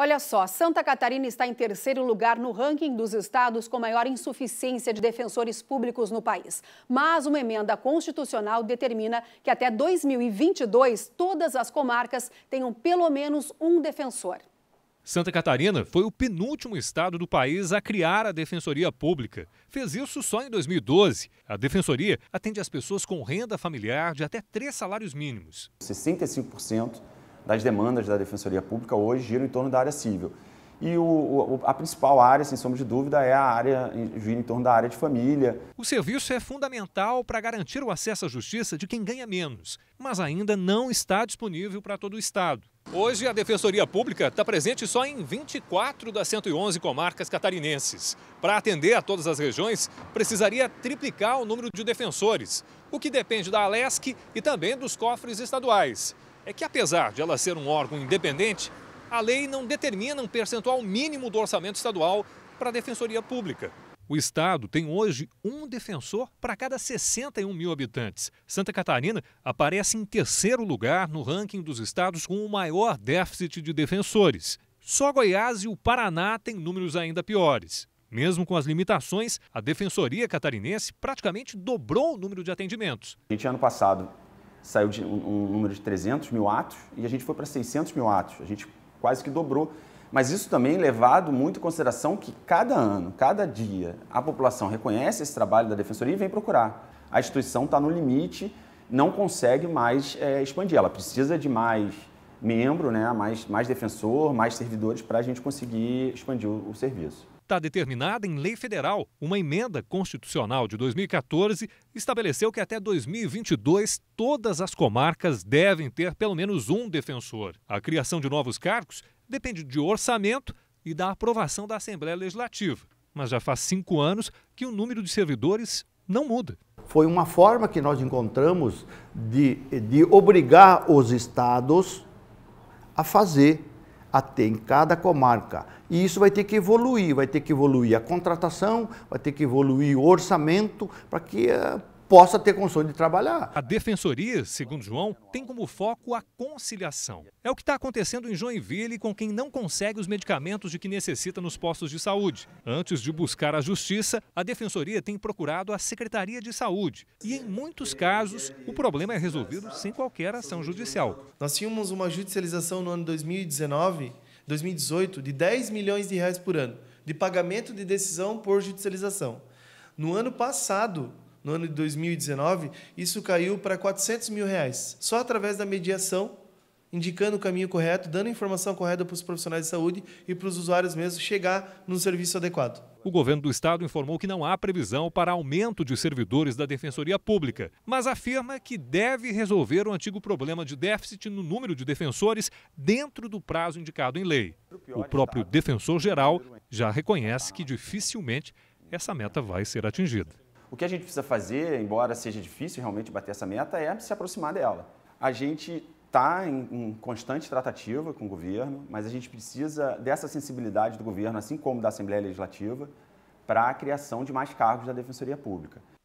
Olha só, Santa Catarina está em terceiro lugar no ranking dos estados com maior insuficiência de defensores públicos no país. Mas uma emenda constitucional determina que até 2022 todas as comarcas tenham pelo menos um defensor. Santa Catarina foi o penúltimo estado do país a criar a Defensoria Pública. Fez isso só em 2012. A Defensoria atende as pessoas com renda familiar de até três salários mínimos. 65% das demandas da Defensoria Pública hoje giram em torno da área civil. E o, o, a principal área, sem sombra de dúvida, é a área gira em torno da área de família. O serviço é fundamental para garantir o acesso à justiça de quem ganha menos, mas ainda não está disponível para todo o Estado. Hoje, a Defensoria Pública está presente só em 24 das 111 comarcas catarinenses. Para atender a todas as regiões, precisaria triplicar o número de defensores, o que depende da Alesc e também dos cofres estaduais é que, apesar de ela ser um órgão independente, a lei não determina um percentual mínimo do orçamento estadual para a Defensoria Pública. O Estado tem hoje um defensor para cada 61 mil habitantes. Santa Catarina aparece em terceiro lugar no ranking dos estados com o maior déficit de defensores. Só Goiás e o Paraná têm números ainda piores. Mesmo com as limitações, a Defensoria Catarinense praticamente dobrou o número de atendimentos. A gente, ano passado, saiu de um, um número de 300 mil atos e a gente foi para 600 mil atos. A gente quase que dobrou. Mas isso também é levado muito em consideração que cada ano, cada dia, a população reconhece esse trabalho da Defensoria e vem procurar. A instituição está no limite, não consegue mais é, expandir. Ela precisa de mais membro, né, mais, mais defensor, mais servidores para a gente conseguir expandir o, o serviço está determinada em lei federal. Uma emenda constitucional de 2014 estabeleceu que até 2022 todas as comarcas devem ter pelo menos um defensor. A criação de novos cargos depende de orçamento e da aprovação da Assembleia Legislativa. Mas já faz cinco anos que o número de servidores não muda. Foi uma forma que nós encontramos de, de obrigar os estados a fazer a ter em cada comarca. E isso vai ter que evoluir, vai ter que evoluir a contratação, vai ter que evoluir o orçamento para que eh, possa ter condições de trabalhar. A defensoria, segundo João, tem como foco a conciliação. É o que está acontecendo em Joinville com quem não consegue os medicamentos de que necessita nos postos de saúde. Antes de buscar a justiça, a defensoria tem procurado a Secretaria de Saúde e, em muitos casos, o problema é resolvido sem qualquer ação judicial. Nós tínhamos uma judicialização no ano 2019, 2018, de 10 milhões de reais por ano de pagamento de decisão por judicialização. No ano passado, no ano de 2019, isso caiu para 400 mil reais. Só através da mediação, indicando o caminho correto, dando a informação correta para os profissionais de saúde e para os usuários mesmo chegar no serviço adequado. O governo do estado informou que não há previsão para aumento de servidores da Defensoria Pública, mas afirma que deve resolver o antigo problema de déficit no número de defensores dentro do prazo indicado em lei. O próprio defensor geral já reconhece que dificilmente essa meta vai ser atingida. O que a gente precisa fazer, embora seja difícil realmente bater essa meta, é se aproximar dela. A gente está em, constante tratativa com o governo, mas a gente precisa dessa sensibilidade do governo, assim como da Assembleia Legislativa, para a criação de mais cargos da Defensoria Pública.